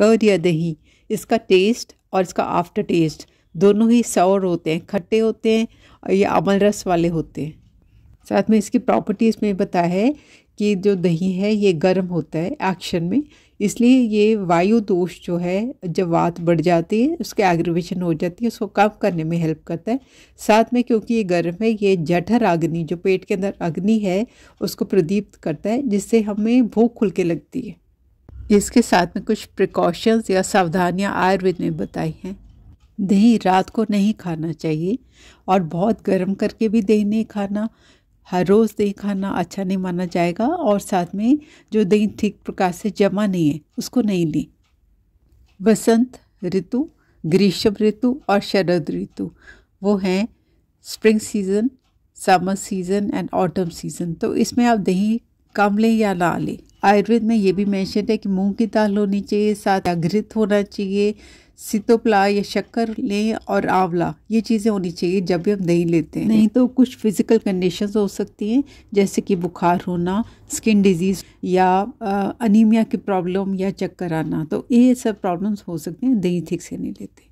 curd या दही इसका टेस्ट और इसका आफ्टर टेस्ट दोनों ही सौर होते हैं खट्टे होते हैं और ये अमल रस वाले होते हैं साथ में इसकी प्रॉपर्टीज़ में बताया है कि जो दही है ये गर्म होता है एक्शन में इसलिए ये वायु दोष जो है जब वात बढ़ जाती है उसके एग्रीवेशन हो जाती है उसको कम करने में हेल्प करता है साथ में क्योंकि ये गर्म है ये जठर अग्नि जो पेट के अंदर अग्नि है उसको प्रदीप्त करता है जिससे हमें भूख खुल के लगती है इसके साथ में कुछ प्रिकॉशंस या सावधानियां आयुर्वेद ने बताई हैं दही रात को नहीं खाना चाहिए और बहुत गर्म करके भी दही नहीं खाना हर रोज़ दही खाना अच्छा नहीं माना जाएगा और साथ में जो दही ठीक प्रकार से जमा नहीं है उसको नहीं लें बसंत ऋतु ग्रीष्म ऋतु और शरद ऋतु वो हैं spring season summer season and autumn season तो इसमें आप दही कम लें या ना लें आयुर्वेद में ये भी मेंशन है कि मूंग की दाल होनी चाहिए साथ घृत होना चाहिए सितोपला या शक्कर लें और आंवला ये चीज़ें होनी चाहिए जब भी हम दही लेते हैं नहीं तो कुछ फिज़िकल कंडीशंस हो सकती हैं जैसे कि बुखार होना स्किन डिजीज़ या अनीमिया की प्रॉब्लम या चक्कर आना तो ये सब प्रॉब्लम्स हो सकती हैं दही ठीक से नहीं लेते